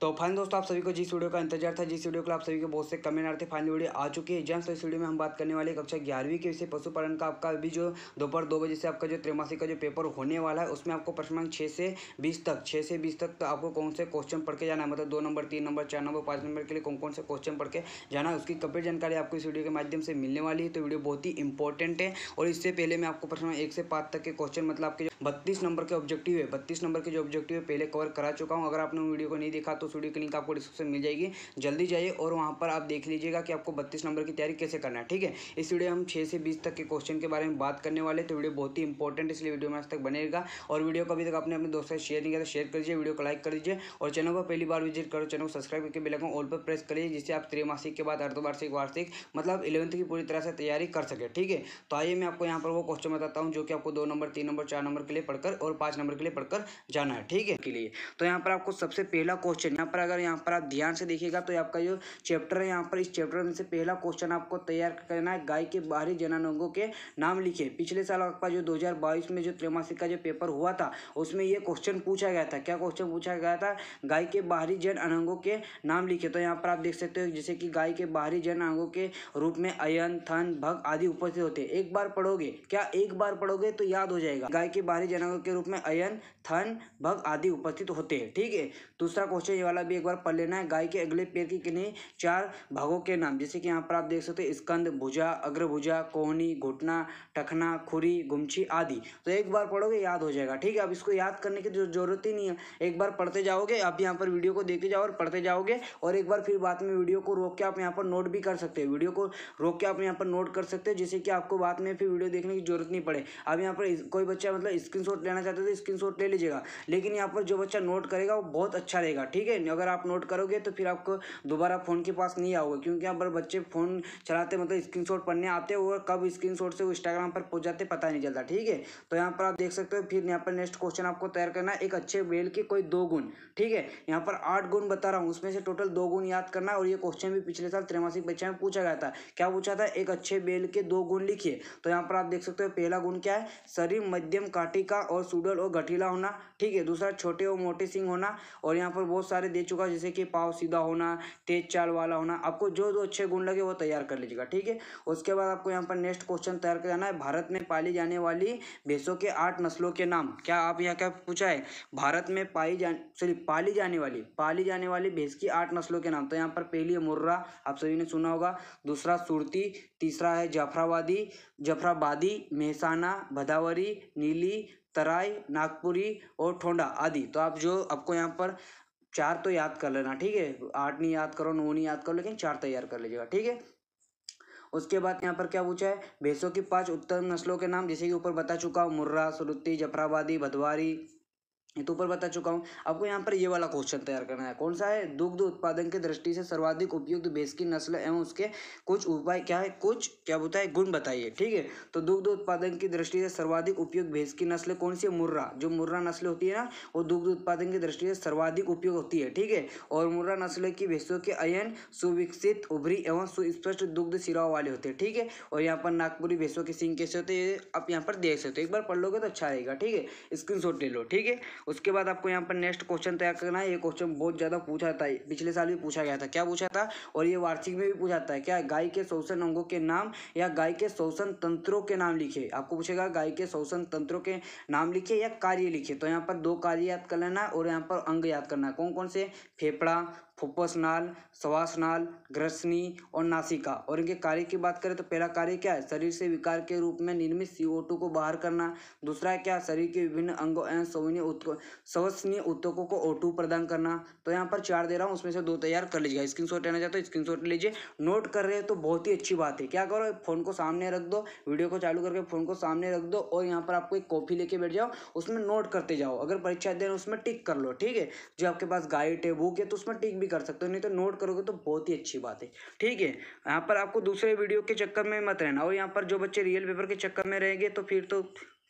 तो फाइन दोस्तों आप सभी को जिस वीडियो का इंतजार था जिस वीडियो को आप सभी के बहुत से कमेंट आ रहे थे फाइनल वीडियो आ चुकी है जैम्स तो इस वीडियो में हम बात करने वाले कक्षा ग्यारहवीं के विषय पशुपालन का आपका अभी जो दोपहर दो बजे से आपका जो त्रैमासिक का जो पेपर होने वाला है उसमें आपको प्रश्न छः से बीस तक छः से बीस तक तो आपको कौन से क्वेश्चन पढ़ के जाना है मतलब दो नंबर तीन नंबर चार नंबर पाँच नंबर के लिए कौन कौन से क्वेश्चन पढ़ के जाना है उसकी कंप्लीट जानकारी आपको इस वीडियो के माध्यम से मिलने वाली है तो वीडियो बहुत ही इंपॉर्टेंट है और इससे पहले मैं आपको प्रश्न एक से पाँच तक के क्वेश्चन मतलब आपके बत्तीस नंबर के ऑब्जेक्टिव है बत्तीस नंबर के जो ऑब्जेक्टिव है पहले कवर करा चुका हूँ अगर आपने वीडियो को नहीं देखा तो उस वीडियो की लिंक आपको डिस्क्रिप्शन मिल जाएगी जल्दी जाइए और वहाँ पर आप देख लीजिएगा कि आपको बत्तीस नंबर की तैयारी कैसे करना है ठीक है इस वीडियो हम छः से बीस तक के क्वेश्चन के बारे में बात करने वाले तो वीडियो बहुत ही इंपॉर्टेंट इसलिए वीडियो में आज तक बनेगा और वीडियो को अभी तक आपने अपने दोस्तों से शेयर नहीं किया तो शेयर कर दीजिए वीडियो को लाइक कर दीजिए और चैनल पर पहली बार विजिट करो चैनल को सब्सक्राइब करके बेलाइकन ऑल पर प्रेस करिए जिससे आप त्रिमासिक के बाद अर्धवार्षिक वार्षिक मतलब इलेवंथ की पूरी तरह से तैयारी कर सके ठीक है तो आइए मैं आपको यहाँ पर वो क्वेश्चन बताता हूँ जो कि आपको दो नंबर तीन नंबर चार नंबर के लिए पढ़कर और पाँच नंबर के लिए पढ़कर जाना है ठीक है के लिए तो यहाँ पर आपको सबसे पहला क्वेश्चन यहाँ पर अगर यहाँ पर आप ध्यान से देखिएगा तो आपका जो चैप्टर है यहाँ पर इस चैप्टर में से पहला क्वेश्चन आपको तैयार करना है गाय के बाहरी जनांगों के नाम लिखे पिछले साल आपका जो 2022 में जो त्रैमासिक का जो पेपर हुआ था उसमें ये क्वेश्चन पूछा गया था क्या क्वेश्चन पूछा गया था गाय के बाहरी जन अनंगों के नाम लिखे तो यहाँ पर आप देख सकते हो जैसे कि गाय के बाहरी जन अंगों के रूप में अयन थन भग आदि उपस्थित होते हैं एक बार पढ़ोगे क्या एक बार पढ़ोगे तो याद हो जाएगा गाय के बाहरी जनांगों के रूप में अयन थन भग आदि उपस्थित होते हैं ठीक है दूसरा क्वेश्चन वाला भी एक बार पढ़ लेना है गाय के अगले पैर के किन्हीं चार भागों के नाम जैसे कि यहाँ पर आप देख सकते हो स्कंद भुजा अग्रभुजा कोहनी घुटना टखना खुरी गुमछी आदि तो एक बार पढ़ोगे याद हो जाएगा ठीक है अब इसको याद करने की तो जरूरत ही नहीं है एक बार पढ़ते जाओगे आप यहाँ पर वीडियो को देखते जाओ और पढ़ते जाओगे और एक बार फिर बाद में वीडियो को रोक के आप यहाँ पर नोट भी कर सकते हो वीडियो को रोक के आप यहाँ पर नोट कर सकते हो जिससे कि आपको बाद में फिर वीडियो देखने की जरूरत नहीं पड़े अब यहाँ पर कोई बच्चा मतलब स्क्रीन लेना चाहते तो स्क्रीनशॉट ले लीजिएगा लेकिन यहाँ पर जो बच्चा नोट करेगा वो बहुत अच्छा रहेगा ठीक है है अगर आप नोट करोगे तो फिर आपको दोबारा फ़ोन के पास नहीं आओगे क्योंकि यहाँ पर बच्चे फ़ोन चलाते मतलब स्क्रीन पढ़ने आते हो और कब स्क्रीन से वो इंस्टाग्राम पर पहुँच जाते पता नहीं चलता ठीक है तो यहाँ पर आप देख सकते हो फिर यहाँ पर नेक्स्ट क्वेश्चन आपको तैयार करना एक अच्छे बेल के कोई दो गुण ठीक है यहाँ पर आठ गुण बता रहा हूँ उसमें से टोटल दो गुण याद करना और ये क्वेश्चन भी पिछले साल त्रैमासिक परीक्षा में पूछा गया था क्या पूछा था एक अच्छे बेल के दो गुण लिखिए तो यहाँ पर आप देख सकते हो पहला गुण क्या है शरीर मध्यम काटिका और सुडल और गठीला होना ठीक है दूसरा छोटे और मोटे सिंह होना और यहाँ पर बहुत सारे सारे दे चुका जैसे कि पाव सीधा होना तेज चाल वाला होना आपको जो जो अच्छे गुण लगे वो तैयार कर लीजिएगा ठीक है उसके बाद आपको यहाँ पर नेक्स्ट क्वेश्चन तैयार करना है भारत में पाली जाने वाली भैंसों के आठ नस्लों के नाम क्या आप यहाँ क्या पूछा है भारत में पाई जा सॉरी पाली जाने वाली पाली जाने वाली भैंस की आठ नस्लों के नाम तो यहाँ पर पहली है मुर्रा आप सभी ने सुना होगा दूसरा सुरती तीसरा है जफराबादी जफराबादी मेहसाना भदावरी नीली तराई नागपुरी और ठोंडा आदि तो आप जो आपको यहाँ पर चार तो याद कर लेना ठीक है आठ नहीं याद करो नौ नहीं याद करो लेकिन चार तैयार कर लीजिएगा ठीक है उसके बाद यहाँ पर क्या पूछा है भैंसों की पांच उत्तम नस्लों के नाम जैसे कि ऊपर बता चुका हूँ मुर्रा सुरुती जफराबादी भदवारी ये तो ऊपर बता चुका हूँ आपको यहाँ पर ये वाला क्वेश्चन तैयार करना है कौन सा है दुग्ध उत्पादन की दृष्टि से सर्वाधिक उपयुक्त भैंस की नस्ल एवं उसके कुछ उपाय क्या है कुछ क्या होता है गुण बताइए ठीक है तो दुग्ध उत्पादन की दृष्टि से सर्वाधिक उपयुक्त भेस की नस्ल कौन सी है मुर्रा जो मुर्रा नस्ल होती है ना वो दुग्ध उत्पादन की दृष्टि से सर्वाधिक उपयोग होती है ठीक है और मुर्रा नस्ल की भैंसों के अयन सुविकसित उभरी एवं सुस्पष्ट दुग्ध सिराव वाले होते हैं ठीक है और यहाँ पर नागपुरी भैंसों के सिंह कैसे होते हैं आप यहाँ पर देख सकते हो एक बार पढ़ लोगे तो अच्छा रहेगा ठीक है स्क्रीन ले लो ठीक है उसके बाद आपको यहाँ पर नेक्स्ट क्वेश्चन तैयार करना है ये क्वेश्चन बहुत ज़्यादा पूछा जाता है पिछले साल भी पूछा गया था क्या पूछा था और ये वार्षिक में भी पूछा जाता है क्या गाय के शोषण अंगों के नाम या गाय के शोषण तंत्रों के नाम लिखे आपको पूछेगा गाय के शोषण तंत्रों के नाम लिखे या कार्य लिखे तो यहाँ पर दो कार्य याद कर लेना और यहाँ पर अंग याद करना कौन कौन से फेफड़ा फुप्पस नाल श्वास नाल ग्रसनी और नासिका और इनके कार्य की बात करें तो पहला कार्य क्या है शरीर से विकार के रूप में निर्मित सी को बाहर करना दूसरा है क्या शरीर के विभिन्न अंगों एवं उत्को सवसनीय उत्तकों को ओ प्रदान करना तो यहाँ पर चार दे रहा हूँ उसमें से दो तैयार कर लीजिएगा स्क्रीन शॉट लेना चाहते हो स्क्रीन शॉट लीजिए नोट कर रहे हैं तो बहुत ही अच्छी बात है क्या करो फोन को सामने रख दो वीडियो को चालू करके फोन को सामने रख दो और यहाँ पर आपको एक कॉपी लेके बैठ जाओ उसमें नोट करते जाओ अगर परीक्षा दे रहे उसमें टिक कर लो ठीक है जो आपके पास गाइड है बुक है तो उसमें टिक भी भी कर सकते हो नहीं तो नोट करोगे तो बहुत ही अच्छी बात है ठीक है यहाँ पर आपको दूसरे वीडियो के चक्कर में मत रहना और यहाँ पर जो बच्चे रियल पेपर के चक्कर में रहेंगे तो फिर तो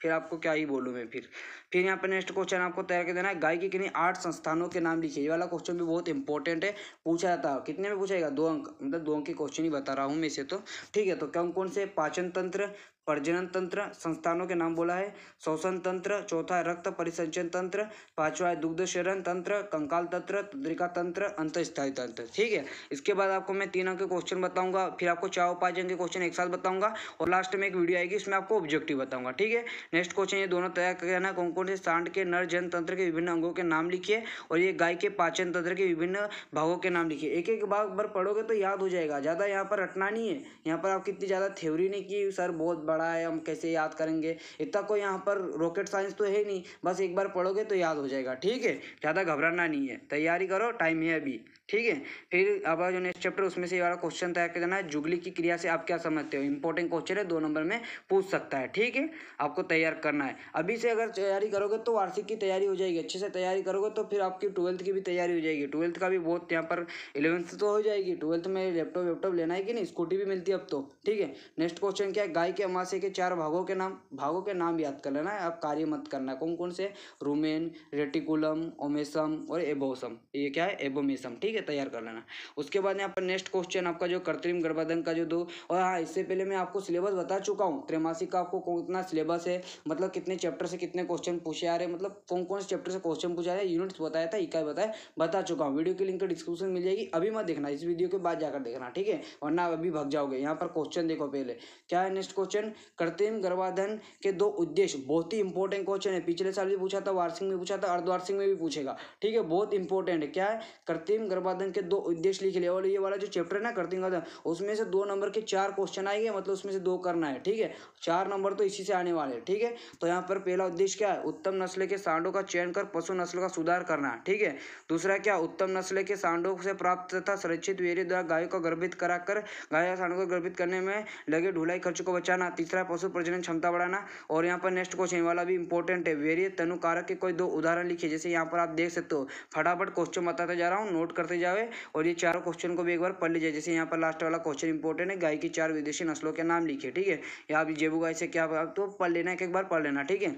फिर आपको क्या ही बोलूँ मैं फिर फिर यहाँ पर नेक्स्ट क्वेश्चन आपको तैयार कर देना है गाय के किन्हीं आठ संस्थानों के नाम लिखिए ये वाला क्वेश्चन भी बहुत इंपॉर्टेंट है पूछा जाता है कितने में पूछाएगा दो अंक मतलब दो अंक के क्वेश्चन ही बता रहा हूँ मैं इसे तो ठीक है तो कौन कौन से पाचन तंत्र प्रजनन तंत्र संस्थानों के नाम बोला है शोषण तंत्र चौथा रक्त परिसंचन तंत्र पांचवा है दुग्ध शरण तंत्र कंकाल तंत्र तंत्रिका तंत्र अंतस्थायी तंत्र ठीक है इसके बाद आपको मैं तीन अंक के क्वेश्चन बताऊंगा फिर आपको चार पाँच अंक के क्वेश्चन एक साथ बताऊंगा और लास्ट में एक वीडियो आएगी इसमें आपको ऑब्जेक्टिव बताऊंगा ठीक है नेक्स्ट क्वेश्चन ये दोनों तैयार करना कौन कौन से सांड के नर जन तंत्र के विभिन्न अंगों के नाम लिखिए और ये गाय के पाचन तंत्र के विभिन्न भागों के नाम लिखिए एक एक बार पढ़ोगे तो याद हो जाएगा ज़्यादा यहाँ पर रटना नहीं है यहाँ पर आप कितनी ज़्यादा थ्योरी नहीं की सर बहुत पढ़ा है हम कैसे याद करेंगे इतना कोई यहाँ पर रॉकेट साइंस तो है नहीं बस एक बार पढ़ोगे तो याद हो जाएगा ठीक है ज़्यादा घबराना नहीं है तैयारी करो टाइम है अभी ठीक है फिर अब जो नेक्स्ट चैप्टर उसमें से ये वाला क्वेश्चन तैयार कर देना है जुगली की क्रिया से आप क्या समझते हो इंपॉर्टेंट क्वेश्चन है दो नंबर में पूछ सकता है ठीक है आपको तैयार करना है अभी से अगर तैयारी करोगे तो वार्षिक की तैयारी हो जाएगी अच्छे से तैयारी करोगे तो फिर आपकी ट्वेल्थ की भी तैयारी हो जाएगी ट्वेल्थ का भी बहुत यहाँ पर इलेवंथ तो हो जाएगी ट्वेल्थ में लैपटॉप वैपटॉप लेना है कि नहीं स्कूटी भी मिलती है अब तो ठीक है नेक्स्ट क्वेश्चन क्या है गाय के अमाशे के चार भागों के नाम भागों के नाम याद कर लेना है आप कार्य मत करना है कौन कौन से रूमेन रेटिकुलम ओमेसम और एबोसम ये क्या है एबोमेसम ठीक है ठीक है तैयार कर लेना उसके बाद यहाँ पर नेक्स्ट क्वेश्चन आपका जो कृत्रिम गर्भाधन का जो दो और हाँ इससे पहले मैं आपको सिलेबस बता चुका हूँ त्रैमासिक का आपको कितना सिलेबस है मतलब कितने चैप्टर से कितने क्वेश्चन पूछे आ रहे हैं मतलब कौन कौन से चैप्टर से क्वेश्चन पूछा रहे यूनिट्स बताया था इकाई बताया बता चुका हूँ वीडियो की लिंक डिस्क्रिप्शन मिल जाएगी अभी मत देखना इस वीडियो के बाद जाकर देखना ठीक है वरना अभी भग जाओगे यहाँ पर क्वेश्चन देखो पहले क्या है नेक्स्ट क्वेश्चन कृत्रिम गर्भाधन के दो उद्देश्य बहुत ही इंपॉर्टेंट क्वेश्चन है पिछले साल भी पूछा था वार्षिक में पूछा था अर्धवार्षिक में भी पूछेगा ठीक है बहुत इंपॉर्टेंट है क्या है कृत्रिम गर्भ संपादन के दो उद्देश्य लिख लिया और ये वाला जो चैप्टर है ना कर्तिंग उसमें से दो नंबर के चार क्वेश्चन आएंगे मतलब उसमें से दो करना है ठीक है चार नंबर तो इसी से आने वाले हैं ठीक है तो यहाँ पर पहला उद्देश्य क्या है उत्तम नस्ल के सांडों का चयन कर पशु नस्ल का सुधार करना ठीक है दूसरा क्या उत्तम नस्ल के सांडों से प्राप्त तथा संरक्षित वेरे द्वारा गायों का गर्भित कराकर गाय सांडों को गर्भित करने में लगे ढुलाई खर्च को बचाना तीसरा पशु प्रजनन क्षमता बढ़ाना और यहाँ पर नेक्स्ट क्वेश्चन वाला भी इंपॉर्टेंट है वेरिय तनु कारक के कोई दो उदाहरण लिखे जैसे यहाँ पर आप देख सकते हो फटाफट क्वेश्चन बताते जा रहा हूँ नोट करते से जावे और ये चारों क्वेश्चन को भी एक बार पढ़ लीजिए जैसे यहाँ पर लास्ट वाला क्वेश्चन इंपॉर्टेंट है गाय की चार विदेशी नस्लों के नाम लिखे ठीक है या आप जेबू गाय से क्या तो पढ़ लेना एक बार पढ़ लेना ठीक है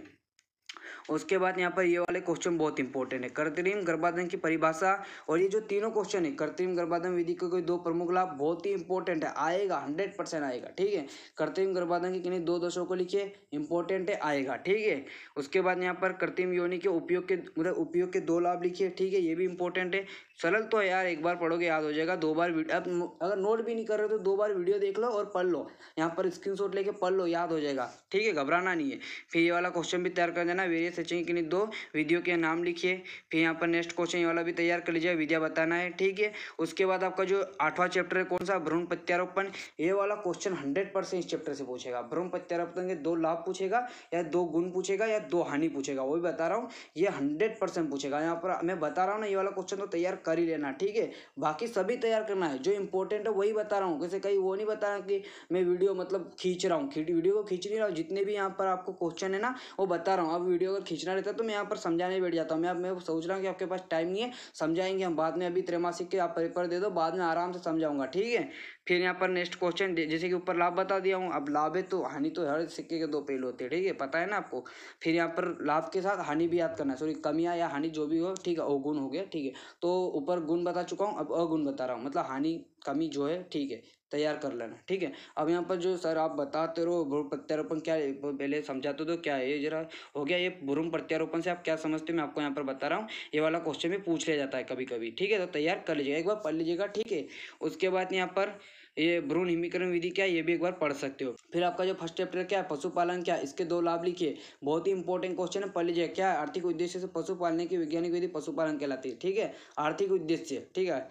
उसके बाद यहाँ पर ये वाले क्वेश्चन बहुत इंपॉर्टेंट है कृत्रिम गर्भाधान की परिभाषा और ये जो तीनों क्वेश्चन है कृत्रिम गर्भाधान विधि के कोई दो प्रमुख लाभ बहुत ही इंपॉर्टेंट है आएगा हंड्रेड परसेंट आएगा ठीक है कृत्रिम गर्भाधान के किन्हीं दो दशों को लिखिए इंपॉर्टेंट है आएगा ठीक है उसके बाद यहाँ पर कृत्रिम योनि के उपयोग के मतलब उपयोग के दो लाभ लिखिए ठीक है ये भी इंपॉर्टेंट है सरल तो यार एक बार पढ़ोगे याद हो जाएगा दो बार अब अगर नोट भी नहीं कर रहे हो तो दो बार वीडियो देख लो और पढ़ लो यहाँ पर स्क्रीन लेके पढ़ लो याद हो जाएगा ठीक है घबराना नहीं है फिर ये वाला क्वेश्चन भी तैयार कर देना वेरियस से चाहिए कि नहीं दो विधियों के नाम लिखिए फिर यहाँ पर नेक्स्ट क्वेश्चन वाला भी तैयार कर लीजिए विधिया बताना है ठीक है उसके बाद आपका जो आठवां चैप्टर है कौन सा भ्रूण प्रत्यारोपण ये वाला क्वेश्चन हंड्रेड परसेंट इस चैप्टर से पूछेगा भ्रूण प्रत्यारोपण के दो लाभ पूछेगा या दो गुण पूछेगा या दो हानि पूछेगा वो भी बता रहा हूँ ये हंड्रेड पूछेगा यहाँ पर मैं बता रहा हूँ ना ये वाला क्वेश्चन तो तैयार कर ही लेना ठीक है बाकी सभी तैयार करना है जो इंपॉर्टेंट है वही बता रहा हूँ कैसे कहीं वो नहीं बता रहा कि मैं वीडियो मतलब खींच रहा हूँ वीडियो को खींच नहीं रहा हूँ जितने भी यहाँ पर आपको क्वेश्चन है ना वो बता रहा हूँ अब वीडियो अगर खींचना रहता है तो मैं यहाँ पर समझाने बैठ जाता हूँ मैं मैं सोच रहा हूँ कि आपके पास टाइम नहीं है समझाएंगे हम बाद में अभी त्रैमासिक के आप पेपर दे दो बाद में आराम से समझाऊंगा ठीक है फिर यहाँ पर नेक्स्ट क्वेश्चन जैसे कि ऊपर लाभ बता दिया हूँ अब लाभ है तो हानि तो हर सिक्के के दो पेल होते हैं ठीक है पता है ना आपको फिर यहाँ पर लाभ के साथ हानि भी याद करना है सॉरी कमियाँ या हानि जो भी हो ठीक है अवगुण हो गया ठीक है तो ऊपर गुण बता चुका हूँ अब अगुण बता रहा हूँ मतलब हानि कमी जो है ठीक है तैयार कर लेना ठीक है अब यहाँ पर जो सर आप बताते रहो भ्रूण प्रत्यारोपण क्या पहले समझाते तो क्या है ये जरा हो गया ये भ्रूण प्रत्यारोपण से आप क्या समझते मैं आपको यहाँ पर बता रहा हूँ ये वाला क्वेश्चन भी पूछ लिया जाता है कभी कभी ठीक है तो तैयार कर लीजिएगा एक बार पढ़ लीजिएगा ठीक है उसके बाद यहाँ पर ये भ्रूण हिमीकरण विधि क्या है ये भी एक बार पढ़ सकते हो फिर आपका जो फर्स्ट चैप्टर क्या है पशुपालन क्या इसके दो लाभ लिखिए बहुत ही इंपॉर्टेंट क्वेश्चन है पढ़ लीजिए क्या आर्थिक उद्देश्य से पशु पालने की वैज्ञानिक विधि पशुपालन कहलाती है ठीक है आर्थिक उद्देश्य ठीक है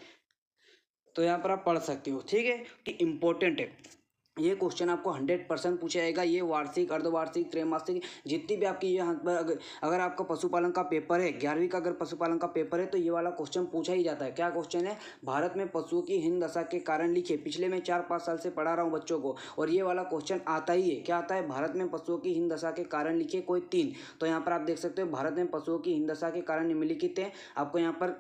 तो यहाँ पर आप पढ़ सकते हो ठीक है कि इम्पोर्टेंट है ये क्वेश्चन आपको हंड्रेड परसेंट पूछा जाएगा ये वार्षिक अर्धवार्षिक त्रैमासिक जितनी भी आपकी ये अगर, अगर आपका पशुपालन का पेपर है ग्यारहवीं का अगर पशुपालन का पेपर है तो ये वाला क्वेश्चन पूछा ही जाता है क्या क्वेश्चन है भारत में पशुओं की हिंद दशा के कारण लिखे पिछले मैं चार पाँच साल से पढ़ा रहा हूँ बच्चों को और ये वाला क्वेश्चन आता ही है क्या आता है भारत में पशुओं की हिंद दशा के कारण लिखे कोई तीन तो यहाँ पर आप देख सकते हो भारत में पशुओं की हिंद दशा के कारण निम्नलिखित है आपको यहाँ पर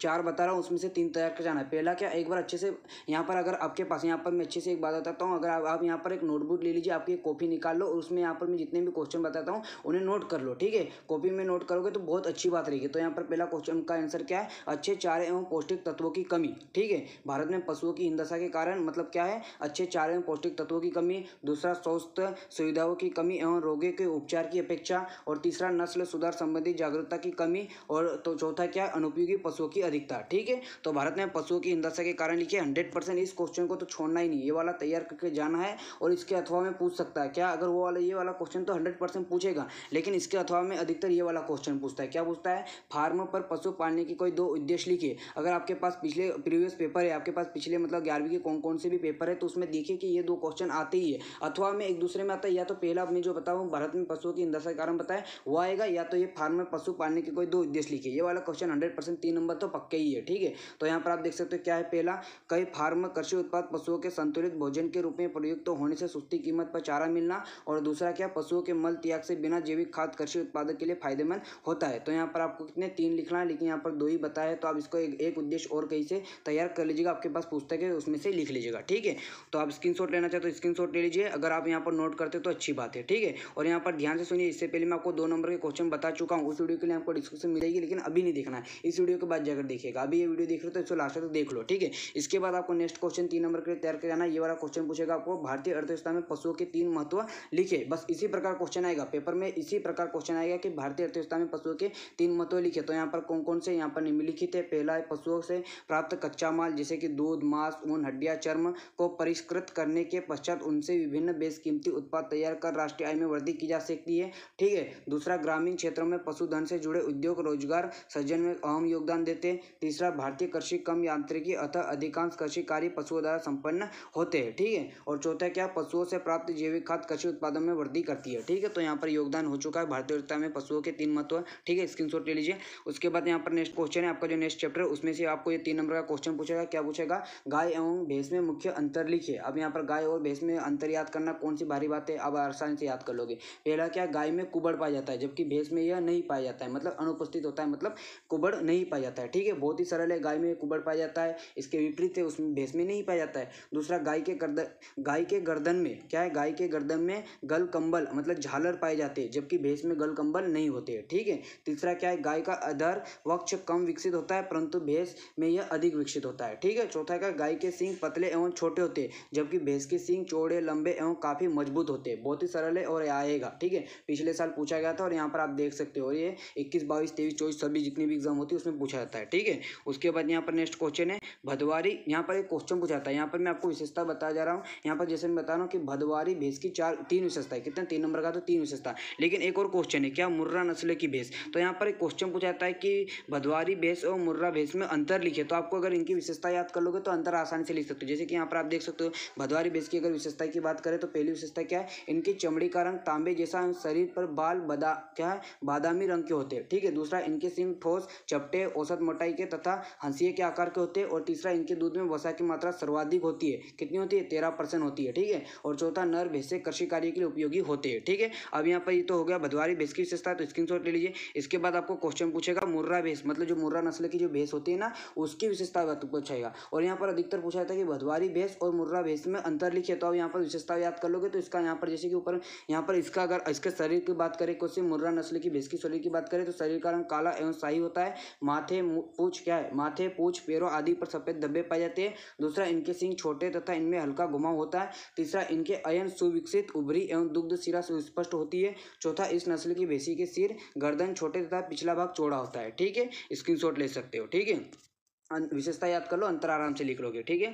चार बता रहा हूँ उसमें से तीन तैयार कर जाना है पहला क्या एक बार अच्छे से यहाँ पर अगर आपके पास यहाँ पर मैं अच्छे से एक बात बताता हूँ अगर आप, आप यहाँ पर एक नोटबुक ले लीजिए आपकी एक कॉपी निकाल लो और उसमें यहाँ पर मैं जितने भी क्वेश्चन बताता हूँ उन्हें नोट कर लो ठीक है कॉपी में नोट करोगे तो बहुत अच्छी बात रहेगी तो यहाँ पर पहला क्वेश्चन का आंसर क्या है अच्छे चारे एवं पौष्टिक तत्वों की कमी ठीक है भारत में पशुओं की हिंदशा के कारण मतलब क्या है अच्छे चारे एवं पौष्टिक तत्वों की कमी दूसरा स्वास्थ्य सुविधाओं की कमी एवं रोगों के उपचार की अपेक्षा और तीसरा नस्ल सुधार संबंधी जागरूकता की कमी और तो चौथा क्या अनुपयोगी पशुओं की अधिकता ठीक है तो भारत में पशुओं की हिंदसा के कारण लिखिए हंड्रेड परसेंट इस क्वेश्चन को तो छोड़ना ही नहीं ये वाला तैयार करके जाना है और इसके अथवा में पूछ सकता है क्या अगर वो वाला ये वाला क्वेश्चन तो हंड्रेड परसेंट पूछेगा लेकिन इसके अथवा में अधिकतर ये वाला क्वेश्चन पूछता है क्या पूछता है फार्म पर पशु पालने की कोई दो उद्देश्य लिखिए अगर आपके पास पिछले प्रीवियस पेपर है आपके पास पिछले मतलब ग्यारहवीं के कौन कौन से भी पेपर है तो उसमें देखिए कि ये दो क्वेश्चन आते ही है अथवा में एक दूसरे में आता है या तो पहला आपने जो बताऊँ भारत में पशुओं की हिंदसा के कारण बताया वो आएगा या तो ये फार्म में पशु पालने के कोई दो उद्देश्य लिखिए ये वाला क्वेश्चन हंड्रेड परसेंट तीन नंबर तो तो पक्के ही है ठीक है तो यहाँ पर आप देख सकते हो क्या है पहला कई फार्म कृषि उत्पाद पशुओं के संतुलित भोजन के रूप में प्रयुक्त होने से सुस्ती कीमत पर चारा मिलना और दूसरा क्या पशुओं के मल त्याग से बिना जैविक खाद कृषि उत्पादक के लिए फायदेमंद होता है तो यहाँ पर आपको कितने तीन लिखना है लेकिन यहाँ पर दो ही बताया है तो आप इसको एक, उद्देश्य और कहीं से तैयार कर लीजिएगा आपके पास पुस्तक है उसमें से लिख लीजिएगा ठीक है तो आप स्क्रीन लेना चाहते हो स्क्रीन ले लीजिए अगर आप यहाँ पर नोट करते हो तो अच्छी बात है ठीक है और यहाँ पर ध्यान से सुनिए इससे पहले मैं आपको दो नंबर के क्वेश्चन बता चुका हूँ उस वीडियो के लिए आपको डिस्क्रिप्शन मिलेगी लेकिन अभी नहीं देखना है इस वीडियो के बाद अगर देखेगा अभी ये वीडियो देख रहे हो तो इसको लास्ट तक देख लो ठीक है इसके बाद आपको नेक्स्ट क्वेश्चन तीन नंबर के लिए तैयार करना ये वाला क्वेश्चन पूछेगा आपको भारतीय अर्थव्यवस्था में पशुओं के तीन महत्व लिखे बस इसी प्रकार क्वेश्चन आएगा पेपर में इसी प्रकार क्वेश्चन आएगा कि भारतीय अर्थव्यवस्था में पशुओं के तीन महत्व लिखे तो यहाँ पर कौन कौन से यहाँ पर निम्नलिखित है पहला है पशुओं से प्राप्त कच्चा माल जैसे कि दूध मांस ऊन हड्डियाँ चर्म को परिष्कृत करने के पश्चात उनसे विभिन्न बेसकीमती उत्पाद तैयार कर राष्ट्रीय आय में वृद्धि की जा सकती है ठीक है दूसरा ग्रामीण क्षेत्रों में पशुधन से जुड़े उद्योग रोजगार सृजन में अहम योगदान देते होते हैं तीसरा भारतीय कृषि कम यांत्रिकी अतः अधिकांश कृषि कार्य पशुओं द्वारा संपन्न होते हैं ठीक है और चौथा क्या पशुओं से प्राप्त जैविक खाद कृषि उत्पादन में वृद्धि करती है ठीक है तो यहाँ पर योगदान हो चुका है भारतीय उर्ता में पशुओं के तीन महत्व ठीक है स्क्रीन ले लीजिए उसके बाद यहाँ पर नेक्स्ट क्वेश्चन है आपका जो नेक्स्ट चैप्टर उसमें से आपको ये तीन नंबर का क्वेश्चन पूछेगा क्या पूछेगा गाय एवं भैंस में मुख्य अंतर लिखिए अब यहाँ पर गाय और भैंस में अंतर याद करना कौन सी भारी बात है अब आसानी से याद कर लोगे पहला क्या गाय में कुबड़ पाया जाता है जबकि भैंस में यह नहीं पाया जाता है मतलब अनुपस्थित होता है मतलब कुबड़ नहीं पाया जाता है ठीक है बहुत ही सरल है गाय में कुबड़ पाया जाता है इसके विपरीत है उसमें भैंस में नहीं पाया जाता है दूसरा गाय के गर्दन गाय के गर्दन में क्या है गाय के गर्दन में गल कंबल मतलब झालर पाए जाते हैं जबकि भैंस में गल कंबल नहीं होते हैं ठीक है तीसरा क्या है गाय का अधर वक्ष कम विकसित होता है परंतु भैंस में यह अधिक विकसित होता है ठीक है चौथा क्या गाय के सींग पतले एवं छोटे होते हैं जबकि भैंस के सींग चौड़े लंबे एवं काफ़ी मजबूत होते हैं बहुत ही सरल है और आएगा ठीक है पिछले साल पूछा गया था और यहाँ पर आप देख सकते हो और ये इक्कीस बाईस तेईस चौबीस सभी जितनी भी एग्जाम होती है उसमें पूछा जाता है है ठीक है उसके बाद यहाँ पर नेक्स्ट क्वेश्चन है भदवारी यहाँ पर एक क्वेश्चन पूछा था यहाँ पर मैं आपको विशेषता बता जा रहा हूँ यहाँ पर जैसे मैं बता रहा हूँ कि भदवारी भैंस की चार तीन विशेषता है कितना तीन नंबर का तो तीन विशेषता लेकिन एक और क्वेश्चन है क्या मुर्रा नस्ल की भैंस तो यहाँ पर एक क्वेश्चन पूछा जाता है कि भदवारी भैंस और मुर्रा भैंस में अंतर लिखे तो आपको अगर इनकी विशेषता याद कर लोगे तो अंतर आसानी से लिख सकते हो जैसे कि यहाँ पर आप देख सकते हो भदवारी भैंस की अगर विशेषता की बात करें तो पहली विशेषता क्या है इनकी चमड़ी का रंग तांबे जैसा शरीर पर बाल बदा क्या है बादामी रंग के होते हैं ठीक है दूसरा इनके सिंह ठोस चपटे औसत मोटाई के तथा हंसिए के आकार के होते हैं और तीसरा इनके दूध में वसा की मात्रा सर्वाधिक होती है कितनी होती है तेरह परसेंट होती है ठीक है और चौथा नर भैंसे कृषि कार्य के लिए उपयोगी होते हैं ठीक है अब यहाँ पर ये तो हो गया भदवारी भैंस की विशेषता तो स्क्रीन ले लीजिए इसके बाद आपको क्वेश्चन पूछेगा मुर्रा भैंस मतलब जो मुर्रा नस्ल की जो भैंस होती है ना उसकी विशेषता पूछेगा और यहाँ पर अधिकतर पूछा जाता है कि भदवारी भैंस और मुर्रा भैंस में अंतर लिखे तो आप यहाँ पर विशेषता याद कर लोगे तो इसका यहाँ पर जैसे कि ऊपर यहाँ पर इसका अगर इसके शरीर की बात करें क्वेश्चन मुर्रा नस्ल की भैंस की शरीर की बात करें तो शरीर का रंग काला एवं शाही होता है माथे पूछ क्या है माथे पूछ पैरों आदि पर सफ़ेद धब्बे पाए जाते हैं दूसरा इनके सिंह छोटे तथा इनमें हल्का घुमाव होता है तीसरा इनके अयन सुविकसित उभरी एवं दुग्ध सिरा सुस्पष्ट होती है चौथा इस नस्ल की भैंसी के सिर गर्दन छोटे तथा पिछला भाग चौड़ा होता है ठीक है स्क्रीन ले सकते हो ठीक है विशेषता याद कर लो अंतर आराम से लिख लोगे ठीक है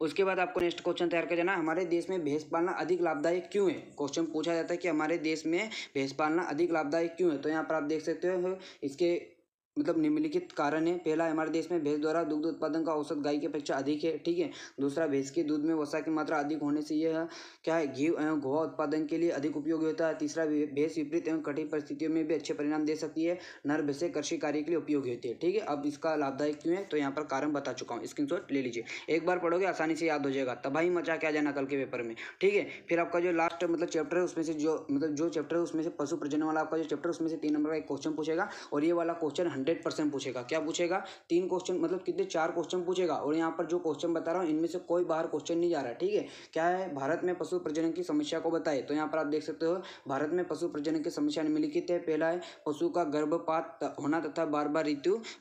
उसके बाद आपको नेक्स्ट क्वेश्चन तैयार कर जाना हमारे देश में भैंस पालना अधिक लाभदायक क्यों है क्वेश्चन पूछा जाता है कि हमारे देश में भैंस पालना अधिक लाभदायक क्यों है तो यहाँ पर आप देख सकते हो इसके मतलब निम्नलिखित कारण है पहला हमारे देश में भैंस द्वारा दुग्ध उत्पादन का औसत गाय की अपेक्षा अधिक है ठीक है दूसरा भैंस के दूध में वसा की मात्रा अधिक होने से यह क्या है घी एवं घोवा उत्पादन के लिए अधिक उपयोगी होता है तीसरा भैंस विपरीत एवं कठिन परिस्थितियों में भी अच्छे परिणाम दे सकती है नर भैसे कृषि कार्य के लिए उपयोगी होती है ठीक है अब इसका लाभदायक क्यों है तो यहाँ पर कारण बता चुका हूँ स्क्रीन ले लीजिए एक बार पढ़ोगे आसानी से याद हो जाएगा तबाही मचा के आ जाना कल के पेपर में ठीक है फिर आपका जो लास्ट मतलब चैप्टर है उसमें से जो मतलब जो चैप्टर है उसमें से पशु प्रजन वाला आपका जो चैप्टर उसमें से तीन नंबर का एक क्वेश्चन पूछेगा और ये वाला क्वेश्चन हंड्रेड परसेंट पूछेगा क्या पूछेगा तीन क्वेश्चन मतलब कितने चार क्वेश्चन पूछेगा और यहाँ पर जो क्वेश्चन बता रहा हूँ इनमें से कोई बाहर क्वेश्चन नहीं जा रहा ठीक है क्या है भारत में पशु प्रजनन की समस्या को बताए तो यहाँ पर आप देख सकते हो भारत में पशु प्रजनन की समस्या निम्नलिखित है पहला है पशु का गर्भपात होना तथा बार बार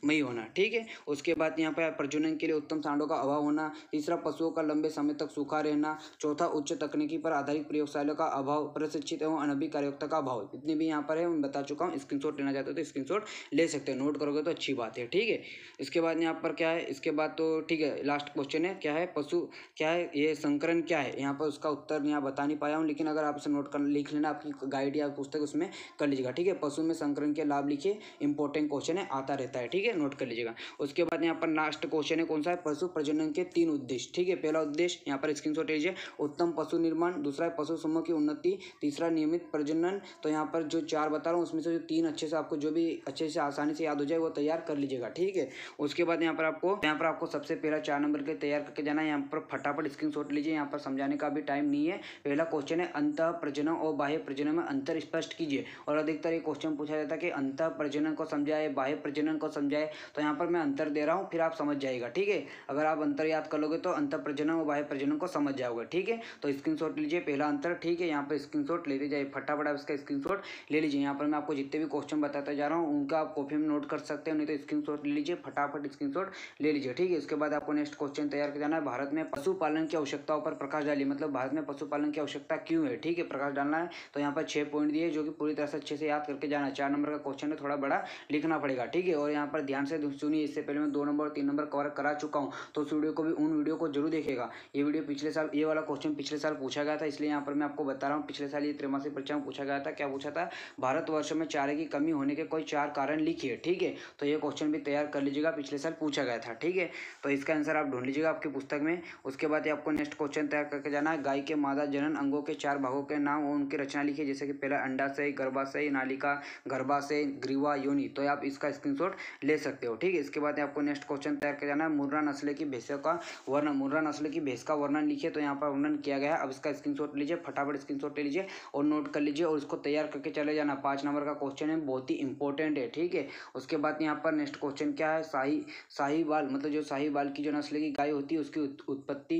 मई होना ठीक है उसके बाद यहाँ पर प्रजनन के लिए उत्तम सांडों का अभाव होना तीसरा पशुओं का लंबे समय तक सूखा रहना चौथा उच्च तकनीकी पर आधारित प्रयोगशाला का अभाव प्रशिक्षित एवं अनभिकार्योक्ता का अभाव इतने भी यहाँ पर है मैं बता चुका हूँ स्क्रीनशॉट लेना चाहते हो तो स्क्रीनशॉट ले सकते हो नोट करोगे तो अच्छी बात है ठीक है इसके बाद यहाँ पर क्या है इसके बाद तो ठीक है लास्ट क्वेश्चन है क्या है पशु क्या है ये संकरण क्या है यहाँ पर उसका उत्तर यहाँ बता नहीं पाया हूँ लेकिन अगर आप इसे नोट कर लिख लेना आपकी गाइड या पुस्तक उसमें कर लीजिएगा ठीक है पशु में संकरण के लाभ लिखिए इंपॉर्टेंट क्वेश्चन है आता रहता है ठीक है नोट कर लीजिएगा उसके बाद यहाँ पर लास्ट क्वेश्चन है कौन सा है पशु प्रजनन के तीन उद्देश्य ठीक है पहला उद्देश्य यहाँ पर स्क्रीन शॉट लीजिए उत्तम पशु निर्माण दूसरा पशु समूह की उन्नति तीसरा नियमित प्रजनन तो यहाँ पर जो चार बता रहा हूँ उसमें से जो तीन अच्छे से आपको जो भी अच्छे से आसानी से याद हो जाए वो तैयार कर लीजिएगा ठीक है उसके बाद यहाँ पर आपको यहाँ पर आपको सबसे पहला चार नंबर के तैयार करके जाना है यहाँ पर फटाफट स्क्रीन लीजिए यहाँ पर समझाने का भी टाइम नहीं है पहला क्वेश्चन है अंत प्रजनन और बाह्य प्रजनन में अंतर स्पष्ट कीजिए और अधिकतर ये क्वेश्चन पूछा जाता है कि अंत प्रजनन को समझाए बाह्य प्रजनन को समझाए तो यहाँ पर मैं अंतर दे रहा हूँ फिर आप समझ जाएगा ठीक है अगर आप अंतर याद कर लोगे तो अंत प्रजनन और बाह्य प्रजनन को समझ जाओगे ठीक है तो स्क्रीन लीजिए पहला अंतर ठीक है यहाँ पर स्क्रीन लेते जाए फटाफट आप इसका स्क्रीन ले लीजिए यहाँ पर मैं आपको जितने भी क्वेश्चन बताता जा रहा हूँ उनका आप कॉपी में नोट कर सकते हो नहीं तो स्क्रीनशॉट ले लीजिए फटाफट स्क्रीनशॉट ले लीजिए ठीक है इसके बाद आपको नेक्स्ट क्वेश्चन तैयार कर जाना है भारत में पशुपालन की आवश्यकताओं पर प्रकाश डालिए मतलब भारत में पशुपालन की आवश्यकता क्यों है ठीक है प्रकाश डालना है तो यहाँ पर छह पॉइंट दिए जो कि पूरी तरह से अच्छे से याद करके जाना चार नंबर का क्वेश्चन है थोड़ा बड़ा लिखना पड़ेगा ठीक है और यहाँ पर ध्यान से सुनिए इससे पहले मैं दो नंबर और तीन नंबर कवर करा चुका हूँ तो उस वीडियो को भी उन वीडियो को जरूर देखेगा ये वीडियो पिछले साल ये वाला क्वेश्चन पिछले साल पूछा गया था इसलिए यहाँ पर मैं आपको बता रहा हूँ पिछले साल ये त्रिमासिक परीक्षा में पूछा गया था क्या पूछा था भारतवर्ष में चारे की कमी होने के कोई चार कारण लिखिए ठीक ठीक है तो ये क्वेश्चन भी तैयार कर लीजिएगा पिछले साल पूछा गया था ठीक है तो इसका आंसर आप ढूंढ लीजिएगा आपकी पुस्तक में उसके बाद आपको नेक्स्ट क्वेश्चन तैयार करके जाना है गाय के मादा जनन अंगों के चार भागों के नाम और उनकी रचना लिखी जैसे कि पहला गरबा गर्भाशय नालिका गर्भाशय ग्रीवा योनि तो आप इसका स्क्रीनशॉट ले सकते हो ठीक है इसके बाद आपको नेक्स्ट क्वेश्चन तैयार कर जाना है मुर्रा नस्ल की भैंसों का वर्णन मुर्रा नस्ल की भैंस का वर्णन लिखिए तो यहाँ पर वर्णन किया गया अब इसका स्क्रीनशॉट लीजिए फटाफट स्क्रीनशॉट ले लीजिए और नोट कर लीजिए और इसको तैयार करके चले जाना पाँच नंबर का क्वेश्चन है बहुत ही इंपॉर्टेंट है ठीक है उसके उसके बाद यहाँ पर नेक्स्ट क्वेश्चन क्या है शाही शाहीवाल मतलब जो शाहीवाल की जो नस्ल की गाय होती है उसकी उत्पत्ति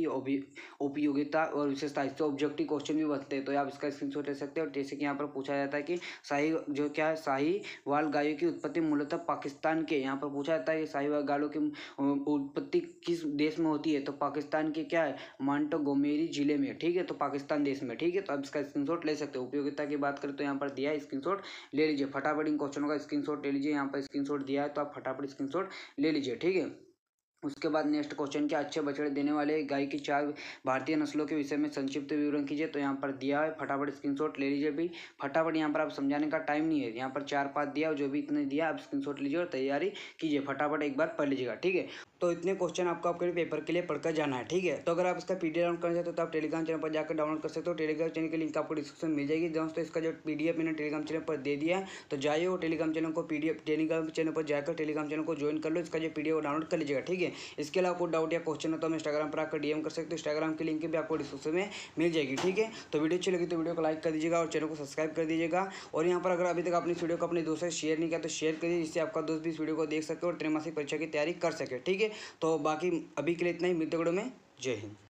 उपयोगिता और विशेषता इससे ऑब्जेक्टिव क्वेश्चन भी बनते हैं तो आप इसका स्क्रीनशॉट ले सकते हो और जैसे कि यहाँ पर पूछा जाता है कि शाही जो क्या है शाहीवाल गायों की उत्पत्ति मूलतः पाकिस्तान के यहाँ पर पूछा जाता है कि शाहीवाल गायों की उत्पत्ति किस देश में होती है तो पाकिस्तान के क्या है गोमेरी जिले में ठीक है तो पाकिस्तान देश में ठीक है तो आप इसका स्क्रीनशॉट ले सकते हो उपयोगिता की बात करें तो यहाँ पर दिया है स्क्रीनशॉट ले लीजिए फटाफट इन क्वेश्चनों का स्क्रीनशॉट ले लीजिए यहाँ पर स्क्रीन स्क्रीनशॉट दिया है तो आप फटाफट स्क्रीनशॉट ले लीजिए ठीक है उसके बाद नेक्स्ट क्वेश्चन के अच्छे बछड़े देने वाले गाय की चार भारतीय नस्लों के विषय में संक्षिप्त विवरण कीजिए तो यहाँ पर दिया है फटाफट स्क्रीनशॉट ले लीजिए भी फटाफट यहाँ पर आप समझाने का टाइम नहीं है यहाँ पर चार पाँच दिया जो भी इतने दिया आप स्क्रीनशॉट लीजिए और तैयारी कीजिए फटाफट एक बार पढ़ लीजिएगा ठीक है तो इतने क्वेश्चन आपको आपके पेपर के लिए पढ़कर जाना है ठीक है तो अगर आप इसका पी डाउनलोड करना चाहते हो तो आप टेलीग्राम चैनल पर जाकर डाउनलोड कर सकते हो टेलीग्राम चैनल के लिंक आपको डिस्क्रिप्शन मिल जाएगी दोस्तों इसका जो पी मैंने टेलीग्राम चैनल पर दे दिया है तो जाइए वो टेलीग्राम चैनल को पी टेलीग्राम चैनल पर जाकर टेलीग्राम चैनल को ज्वाइन कर लो इसका जो पी डाउनलोड कर लीजिएगा ठीक है इसके अलावा कोई डाउट या क्वेश्चन हो तो हम इंस्टाग्राम पर आकर डीएम कर सकते हो इंस्टाग्राम की लिंक भी आपको डिस्क्रिप्शन में मिल जाएगी ठीक है तो वीडियो अच्छी लगी तो वीडियो को लाइक कर दीजिएगा और चैनल को सब्सक्राइब कर दीजिएगा और यहाँ पर अगर अभी तक आपने इस वीडियो को अपने दोस्तों से शेयर नहीं किया तो शेयर करिए जिससे आपका दोस्त भी इस वीडियो को देख सके और त्रैमासिक परीक्षा की तैयारी कर सके ठीक है तो बाकी अभी के लिए इतना ही मिलते वीडियो में जय हिंद